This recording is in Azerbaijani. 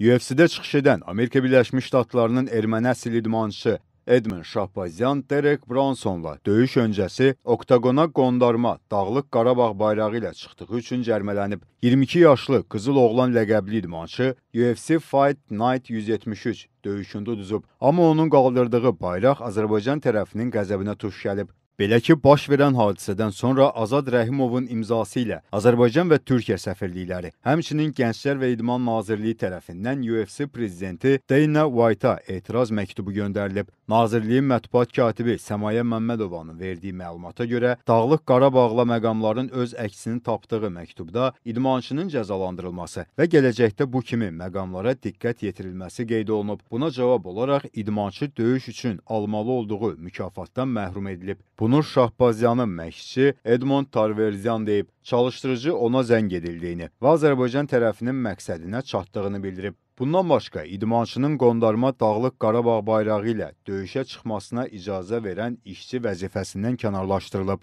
UFC-də çıxış edən Amerika Birləşmiş Ştatlarının erməni əsilli idmançısı Edmund Şahbazyan Derek Bronsonla döyüş öncəsi oktaqona qondarma Dağlıq Qarabağ bayrağı ilə çıxdığı üçün cərmələnib. 22 yaşlı Qızıl Oğlan ləqəbli idmançı UFC Fight Night 173 döyüşündə uduzub, amma onun qaldırdığı bayraq Azərbaycan tərəfinin qəzəbinə tuş gəlib. Belə ki, baş verən hadisədən sonra Azad Rəhimovun imzası ilə Azərbaycan və Türkiyə səfirlikləri, həmçinin Gənclər və İdman Nazirliyi tərəfindən UFC prezidenti Dana White-a etiraz məktubu göndərilib. Nazirliyin mətbuat katibi Səmayə Məmmədovanın verdiyi məlumata görə, Dağlıq Qarabağla məqamların öz əksini tapdığı məktubda idmançının cəzalandırılması və gələcəkdə bu kimi məqamlara diqqət yetirilməsi qeyd olunub. Buna cavab olaraq idmançı döyüş üçün almalı olduğu mükafatdan məhrum edilib. Bunu Şahbazyanın məşqçi Edmond Tarverziyan deyib, çalışdırıcı ona zəng edildiyini və Azərbaycan tərəfinin məqsədinə çatdığını bildirib. Bundan başqa idmançının qondarma Dağlıq Qarabağ bayrağı ilə döyüşə çıxmasına icazə verən işçi vəzifəsindən kənarlaşdırılıb.